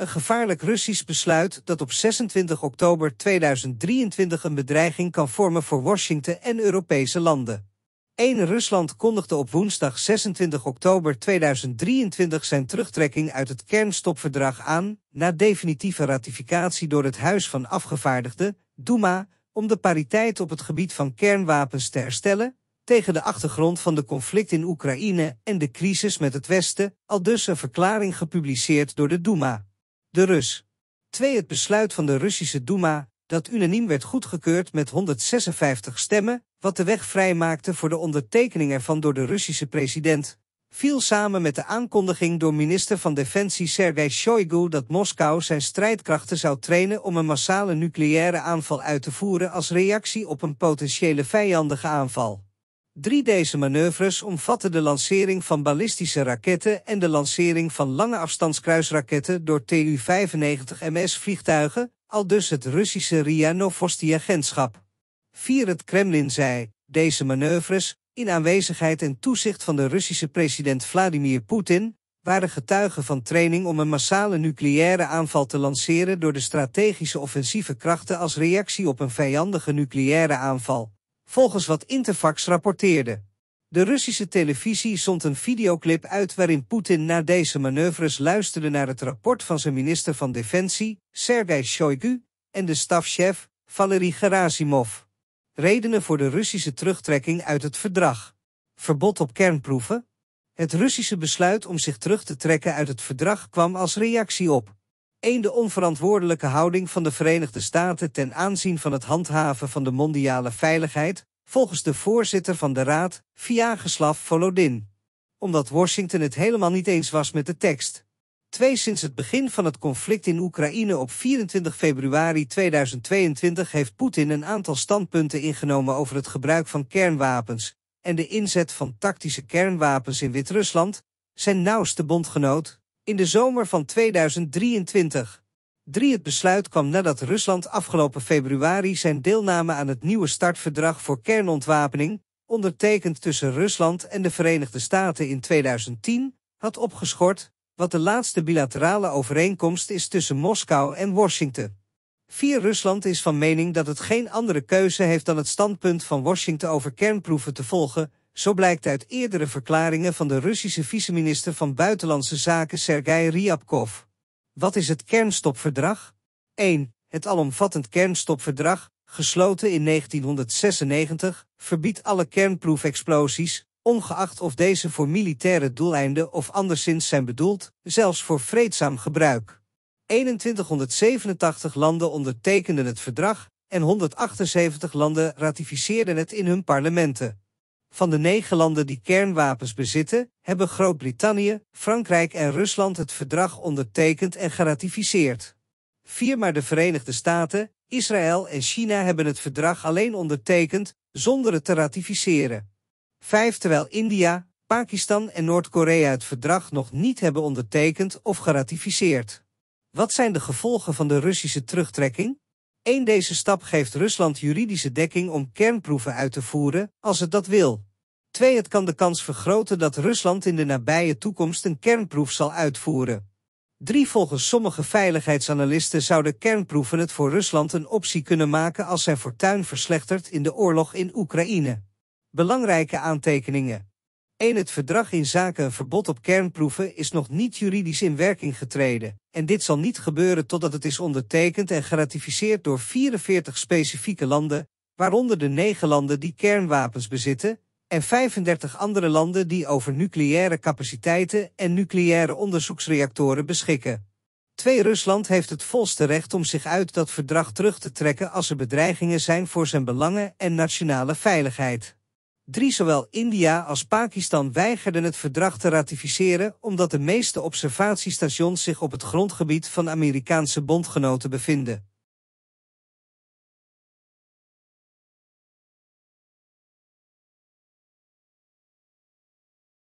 een gevaarlijk Russisch besluit dat op 26 oktober 2023 een bedreiging kan vormen voor Washington en Europese landen. 1. Rusland kondigde op woensdag 26 oktober 2023 zijn terugtrekking uit het kernstopverdrag aan, na definitieve ratificatie door het Huis van Afgevaardigden, Duma, om de pariteit op het gebied van kernwapens te herstellen, tegen de achtergrond van de conflict in Oekraïne en de crisis met het Westen, al dus een verklaring gepubliceerd door de Duma de Rus. 2. Het besluit van de Russische Duma, dat unaniem werd goedgekeurd met 156 stemmen, wat de weg vrijmaakte voor de ondertekening ervan door de Russische president, viel samen met de aankondiging door minister van Defensie Sergei Shoigu dat Moskou zijn strijdkrachten zou trainen om een massale nucleaire aanval uit te voeren als reactie op een potentiële vijandige aanval. Drie deze manoeuvres omvatten de lancering van ballistische raketten en de lancering van lange afstandskruisraketten door Tu-95MS vliegtuigen, al dus het Russische RIA Novosti-agentschap. 4. Het Kremlin zei, deze manoeuvres, in aanwezigheid en toezicht van de Russische president Vladimir Poetin, waren getuigen van training om een massale nucleaire aanval te lanceren door de strategische offensieve krachten als reactie op een vijandige nucleaire aanval volgens wat Interfax rapporteerde. De Russische televisie zond een videoclip uit waarin Poetin na deze manoeuvres luisterde naar het rapport van zijn minister van Defensie, Sergei Shoigu, en de stafchef, Valery Gerasimov. Redenen voor de Russische terugtrekking uit het verdrag. Verbod op kernproeven. Het Russische besluit om zich terug te trekken uit het verdrag kwam als reactie op 1. De onverantwoordelijke houding van de Verenigde Staten ten aanzien van het handhaven van de mondiale veiligheid, volgens de voorzitter van de Raad, Vyacheslav Volodin. Omdat Washington het helemaal niet eens was met de tekst. 2. Sinds het begin van het conflict in Oekraïne op 24 februari 2022 heeft Poetin een aantal standpunten ingenomen over het gebruik van kernwapens en de inzet van tactische kernwapens in Wit-Rusland, zijn nauwste bondgenoot, in de zomer van 2023. 3. Het besluit kwam nadat Rusland afgelopen februari zijn deelname aan het nieuwe startverdrag voor kernontwapening, ondertekend tussen Rusland en de Verenigde Staten in 2010, had opgeschort, wat de laatste bilaterale overeenkomst is tussen Moskou en Washington. 4. Rusland is van mening dat het geen andere keuze heeft dan het standpunt van Washington over kernproeven te volgen, zo blijkt uit eerdere verklaringen van de Russische vice-minister van Buitenlandse Zaken Sergei Ryabkov. Wat is het kernstopverdrag? 1. Het alomvattend kernstopverdrag, gesloten in 1996, verbiedt alle kernproefexplosies, ongeacht of deze voor militaire doeleinden of anderszins zijn bedoeld, zelfs voor vreedzaam gebruik. 2187 landen ondertekenden het verdrag en 178 landen ratificeerden het in hun parlementen. Van de negen landen die kernwapens bezitten, hebben Groot-Brittannië, Frankrijk en Rusland het verdrag ondertekend en geratificeerd. Vier maar de Verenigde Staten, Israël en China hebben het verdrag alleen ondertekend, zonder het te ratificeren. Vijf terwijl India, Pakistan en Noord-Korea het verdrag nog niet hebben ondertekend of geratificeerd. Wat zijn de gevolgen van de Russische terugtrekking? Eén deze stap geeft Rusland juridische dekking om kernproeven uit te voeren, als het dat wil. Twee, het kan de kans vergroten dat Rusland in de nabije toekomst een kernproef zal uitvoeren. 3. Volgens sommige veiligheidsanalisten zouden kernproeven het voor Rusland een optie kunnen maken als zijn fortuin verslechtert in de oorlog in Oekraïne. Belangrijke aantekeningen. 1. Het verdrag in zaken een verbod op kernproeven is nog niet juridisch in werking getreden, en dit zal niet gebeuren totdat het is ondertekend en geratificeerd door 44 specifieke landen, waaronder de 9 landen die kernwapens bezitten, en 35 andere landen die over nucleaire capaciteiten en nucleaire onderzoeksreactoren beschikken. 2. Rusland heeft het volste recht om zich uit dat verdrag terug te trekken als er bedreigingen zijn voor zijn belangen en nationale veiligheid. Drie zowel India als Pakistan weigerden het verdrag te ratificeren omdat de meeste observatiestations zich op het grondgebied van Amerikaanse bondgenoten bevinden.